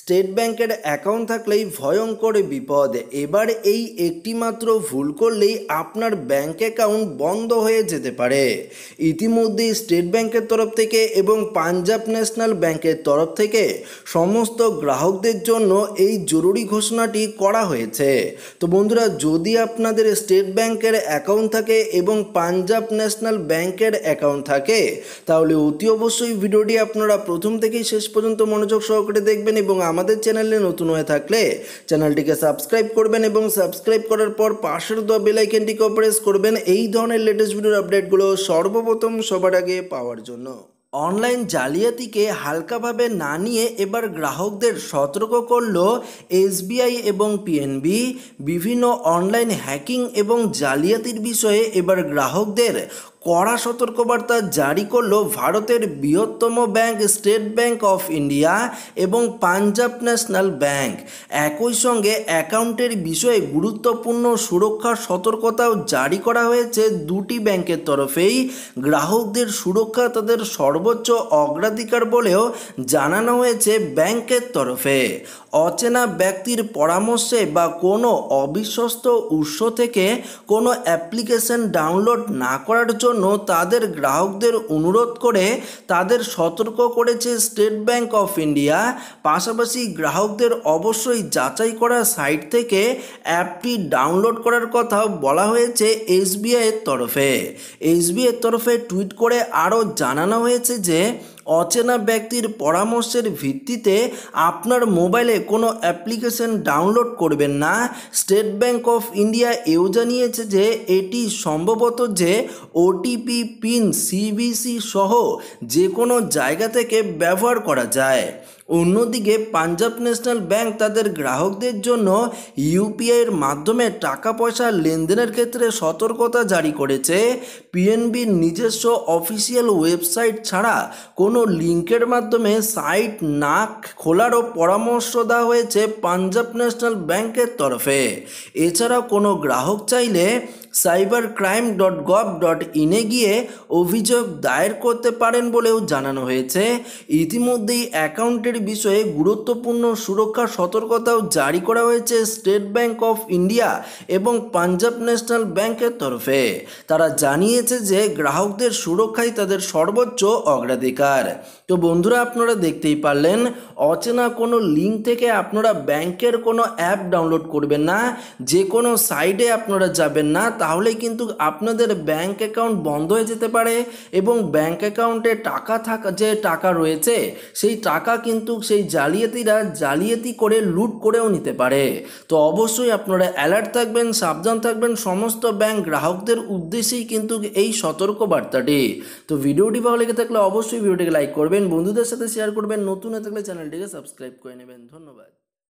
state ব্যাংকের account থাকলেই ভয়ঙ্কর বিপদ এবার এই একটি মাত্র ভুল করলেই আপনার ব্যাংক অ্যাকাউন্ট বন্ধ হয়ে যেতে পারে ইতিমধ্যে স্টেট ব্যাংকের তরফ থেকে এবং পাঞ্জাব ন্যাশনাল ব্যাংকের তরফ থেকে সমস্ত গ্রাহকদের জন্য এই জরুরি ঘোষণাটি করা হয়েছে তো বন্ধুরা যদি আপনাদের স্টেট ব্যাংকের অ্যাকাউন্ট থাকে এবং পাঞ্জাব ন্যাশনাল ব্যাংকের অ্যাকাউন্ট থাকে তাহলে অতি অবশ্যই ভিডিওটি আপনারা প্রথম থেকেই শেষ পর্যন্ত মনোযোগ সহকারে দেখবেন এবং আমাদের চ্যানেলে নতুন হয়ে থাকলে চ্যানেলটিকে সাবস্ক্রাইব করবেন এবং সাবস্ক্রাইব করার পর পাশের দ বেলাইকেনটিকে প্রেস করবেন এই ধরনের লেটেস্ট ভিডিওর আপডেটগুলো সর্বপ্রথম সবার আগে পাওয়ার জন্য অনলাইন জালিয়াতিকে হালকাভাবে না নিয়ে এবার গ্রাহকদের সতর্ক করল এসবিআই এবং পিএনবি বিভিন্ন অনলাইন হ্যাকিং এবং জালিয়াতির বিষয়ে এবার গ্রাহকদের কড়া সতর্কবার্তা জারি করল ভারতের বৃহত্তম bank State Bank of India এবং পাঞ্জাব ন্যাশনাল ব্যাংক একই সঙ্গে অ্যাকাউন্টের বিষয়ে গুরুত্বপূর্ণ সুরক্ষা সতর্কতাও জারি করা হয়েছে দুটি ব্যাংকের তরফেই গ্রাহকদের সুরক্ষা তাদের সর্বোচ্চ অগ্রাধিকার বলেও জানানো হয়েছে ব্যাংকের তরফে অচেনা ব্যক্তির পরামর্শে বা কোনো অবিশ্বস্ত উৎস থেকে কোনো অ্যাপ্লিকেশন ডাউনলোড না করার জন্য তাদের গ্রাহকদের অনুরোধ করে তাদের সতর্ক করেছে স্টেট ব্যাঙ্ক অফ ইন্ডিয়া পাশাপাশি গ্রাহকদের অবশ্যই যাচাই করা সাইট থেকে অ্যাপটি ডাউনলোড করার কথা বলা হয়েছে এসবিআইয়ের তরফে এসবিআইয়ের তরফে টুইট করে আরও জানানো হয়েছে যে অচেনা ব্যক্তির পরামর্শের ভিত্তিতে আপনার মোবাইলে কোনো অ্যাপ্লিকেশন ডাউনলোড করবেন না স্টেট ব্যাঙ্ক অফ ইন্ডিয়া এও জানিয়েছে যে এটি সম্ভবত যে ওটিপি পিন সিবিসি সহ যে কোনো জায়গা থেকে ব্যবহার করা যায় অন্যদিকে পাঞ্জাব ন্যাশনাল ব্যাংক তাদের গ্রাহকদের জন্য ইউপিআইয়ের মাধ্যমে টাকা পয়সা লেনদেনের ক্ষেত্রে সতর্কতা জারি করেছে পিএনবির নিজস্ব অফিসিয়াল ওয়েবসাইট ছাড়া কোন কোনো লিঙ্কের মাধ্যমে সাইট না খোলারও পরামর্শ দেওয়া হয়েছে পাঞ্জাব ন্যাশনাল ব্যাংকের তরফে এছাড়া কোনো গ্রাহক চাইলে cyber crime dot gov dot ইনে গিয়ে অভিযোগ দায়ের করতে পারেন বলেও জানানো হয়েছে ইতিমধ্যেই অ্যাকাউন্টের বিষয়ে গুরুত্বপূর্ণ সুরক্ষা সতর্কতাও জারি করা হয়েছে স্টেট ব্যাংক অফ ইন্ডিয়া এবং পাঞ্জাব ন্যাশনাল ব্যাংকের তরফে তারা জানিয়েছে যে গ্রাহকদের সুরক্ষাই তাদের সর্বোচ্চ অগ্রাধিকার ব্যাপার তো বন্ধুরা আপনারা দেখতেই পারলেন অচেনা কোনো লিঙ্ক থেকে আপনারা ব্যাংকের কোনো অ্যাপ ডাউনলোড করবেন না যে কোনো সাইটে আপনারা যাবেন না তাহলে কিন্তু আপনাদের ব্যাংক অ্যাকাউন্ট বন্ধ হয়ে যেতে পারে এবং ব্যাংক অ্যাকাউন্টে টাকা থাকা যে টাকা রয়েছে সেই টাকা কিন্তু সেই জালিয়াতিরা জালিয়াতি করে লুট করেও নিতে পারে তো অবশ্যই আপনারা অ্যালার্ট থাকবেন সাবধান থাকবেন সমস্ত ব্যাংক গ্রাহকদের উদ্দেশ্যেই কিন্তু এই সতর্ক বার্তাটি তো ভিডিওটি ভালো লেগে থাকলে অবশ্যই ভিডিওটি লাইক করবেন বন্ধুদের সাথে শেয়ার করবেন নতুন হয়ে থাকলে চ্যানেলটিকে সাবস্ক্রাইব করে নেবেন ধন্যবাদ